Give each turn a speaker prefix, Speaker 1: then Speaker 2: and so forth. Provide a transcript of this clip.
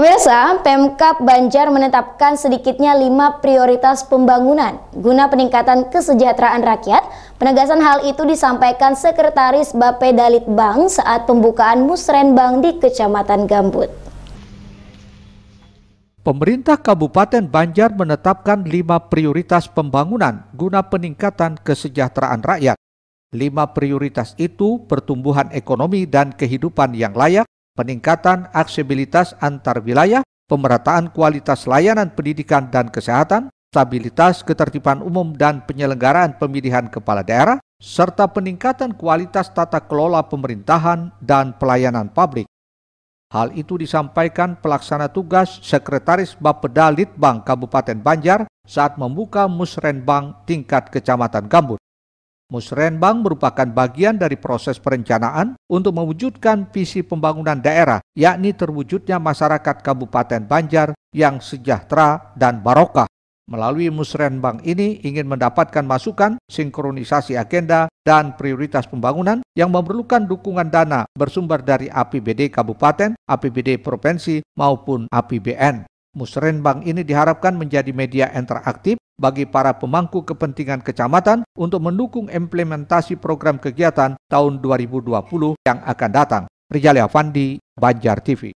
Speaker 1: Pemirsa, Pemkap Banjar menetapkan sedikitnya lima prioritas pembangunan guna peningkatan kesejahteraan rakyat. Penegasan hal itu disampaikan Sekretaris Dalit Bang saat pembukaan Musrenbang di Kecamatan Gambut.
Speaker 2: Pemerintah Kabupaten Banjar menetapkan lima prioritas pembangunan guna peningkatan kesejahteraan rakyat. Lima prioritas itu pertumbuhan ekonomi dan kehidupan yang layak, peningkatan aksesibilitas antar wilayah, pemerataan kualitas layanan pendidikan dan kesehatan, stabilitas ketertiban umum dan penyelenggaraan pemilihan kepala daerah, serta peningkatan kualitas tata kelola pemerintahan dan pelayanan publik. Hal itu disampaikan pelaksana tugas Sekretaris Bapeda Litbang Kabupaten Banjar saat membuka Musrenbang tingkat Kecamatan Gambut. Musrenbang merupakan bagian dari proses perencanaan untuk mewujudkan visi pembangunan daerah, yakni terwujudnya masyarakat Kabupaten Banjar yang sejahtera dan barokah. Melalui Musrenbang ini ingin mendapatkan masukan, sinkronisasi agenda, dan prioritas pembangunan yang memerlukan dukungan dana bersumber dari APBD Kabupaten, APBD Provinsi, maupun APBN. Musrenbang ini diharapkan menjadi media interaktif bagi para pemangku kepentingan kecamatan untuk mendukung implementasi program kegiatan tahun 2020 yang akan datang. Rijalia Afandi, Banjar TV.